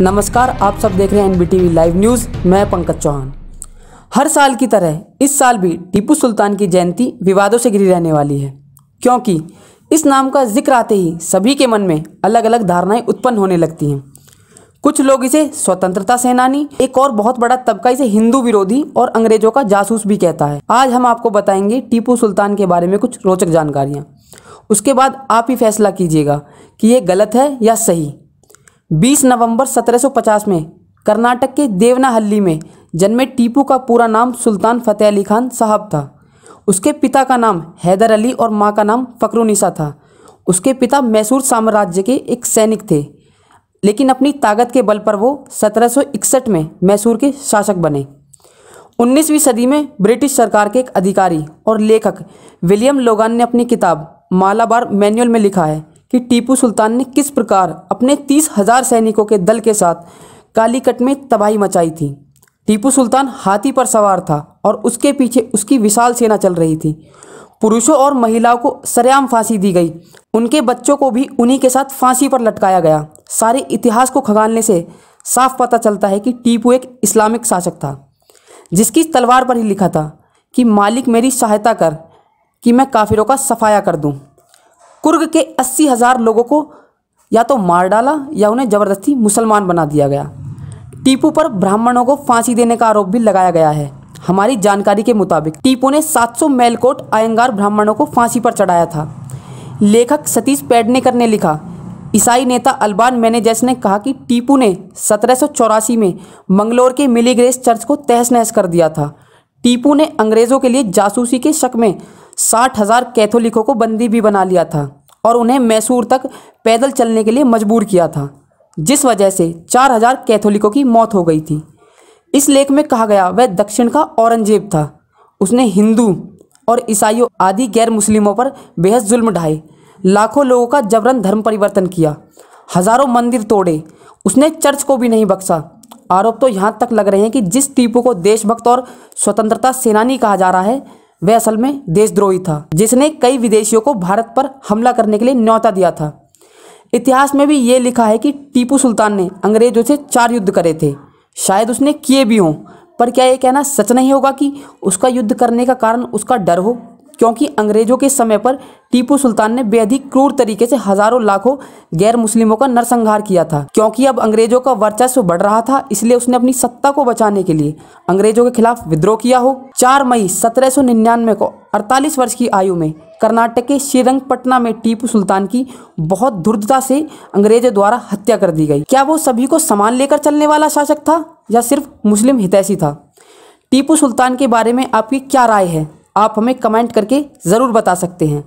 नमस्कार आप सब देख रहे हैं एन लाइव न्यूज़ मैं पंकज चौहान हर साल की तरह इस साल भी टीपू सुल्तान की जयंती विवादों से घिरी रहने वाली है क्योंकि इस नाम का जिक्र आते ही सभी के मन में अलग अलग धारणाएं उत्पन्न होने लगती हैं कुछ लोग इसे स्वतंत्रता सेनानी एक और बहुत बड़ा तबका इसे हिंदू विरोधी और अंग्रेजों का जासूस भी कहता है आज हम आपको बताएंगे टीपू सुल्तान के बारे में कुछ रोचक जानकारियाँ उसके बाद आप ही फैसला कीजिएगा कि ये गलत है या सही 20 नवंबर 1750 में कर्नाटक के देवनाहल्ली में जन्मे टीपू का पूरा नाम सुल्तान फतेह अली खान साहब था उसके पिता का नाम हैदर अली और माँ का नाम फ़करुनिसा था उसके पिता मैसूर साम्राज्य के एक सैनिक थे लेकिन अपनी ताकत के बल पर वो 1761 में मैसूर के शासक बने 19वीं सदी में ब्रिटिश सरकार के एक अधिकारी और लेखक विलियम लोगान ने अपनी किताब मालाबार मैनुअल में लिखा है कि टीपू सुल्तान ने किस प्रकार अपने तीस हजार सैनिकों के दल के साथ कालीकट में तबाही मचाई थी टीपू सुल्तान हाथी पर सवार था और उसके पीछे उसकी विशाल सेना चल रही थी पुरुषों और महिलाओं को सरेआम फांसी दी गई उनके बच्चों को भी उन्हीं के साथ फांसी पर लटकाया गया सारे इतिहास को खगालने से साफ पता चलता है कि टीपू एक इस्लामिक शासक था जिसकी तलवार पर ही लिखा था कि मालिक मेरी सहायता कर कि मैं काफिरों का सफाया कर दूँ कुर्ग के अस्सी हज़ार लोगों को या तो मार डाला या उन्हें ज़बरदस्ती मुसलमान बना दिया गया टीपू पर ब्राह्मणों को फांसी देने का आरोप भी लगाया गया है हमारी जानकारी के मुताबिक टीपू ने 700 मेलकोट अयंगार ब्राह्मणों को फांसी पर चढ़ाया था लेखक सतीश पेडनेकर ने लिखा ईसाई नेता अलबान मैनेजर्स ने कहा कि टीपू ने सत्रह में मंगलोर के मिलीग्रेस चर्च को तहस नहस कर दिया था टीपू ने अंग्रेज़ों के लिए जासूसी के शक में साठ हज़ार कैथोलिकों को बंदी भी बना लिया था और उन्हें मैसूर तक पैदल चलने के लिए मजबूर किया था जिस वजह से चार हज़ार कैथोलिकों की मौत हो गई थी इस लेख में कहा गया वह दक्षिण का औरंगजेब था उसने हिंदू और ईसाइयों आदि गैर मुस्लिमों पर बेहद जुल्म ढाए लाखों लोगों का जबरन धर्म परिवर्तन किया हज़ारों मंदिर तोड़े उसने चर्च को भी नहीं बख्शा आरोप तो यहाँ तक लग रहे हैं कि जिस टीपू को देशभक्त और स्वतंत्रता सेनानी कहा जा रहा है वह असल में देशद्रोही था जिसने कई विदेशियों को भारत पर हमला करने के लिए न्यौता दिया था इतिहास में भी ये लिखा है कि टीपू सुल्तान ने अंग्रेजों से चार युद्ध करे थे शायद उसने किए भी हों पर क्या ये कहना सच नहीं होगा कि उसका युद्ध करने का कारण उसका डर हो क्योंकि अंग्रेजों के समय पर टीपू सुल्तान ने बेहद ही क्रूर तरीके से हजारों लाखों गैर मुस्लिमों का नरसंहार किया था क्योंकि अब अंग्रेजों का वर्चस्व बढ़ रहा था इसलिए उसने अपनी सत्ता को बचाने के लिए अंग्रेजों के खिलाफ विद्रोह किया हो चार मई सत्रह को अड़तालीस वर्ष की आयु में कर्नाटक के श्रीरंगपटना में टीपू सुल्तान की बहुत दुर्दता से अंग्रेजों द्वारा हत्या कर दी गई क्या वो सभी को समान लेकर चलने वाला शासक था या सिर्फ मुस्लिम हितैषी था टीपू सुल्तान के बारे में आपकी क्या राय है आप हमें कमेंट करके ज़रूर बता सकते हैं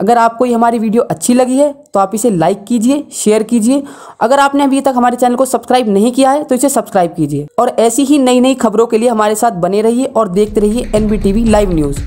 अगर आपको ये हमारी वीडियो अच्छी लगी है तो आप इसे लाइक कीजिए शेयर कीजिए अगर आपने अभी तक हमारे चैनल को सब्सक्राइब नहीं किया है तो इसे सब्सक्राइब कीजिए और ऐसी ही नई नई खबरों के लिए हमारे साथ बने रहिए और देखते रहिए एन लाइव न्यूज़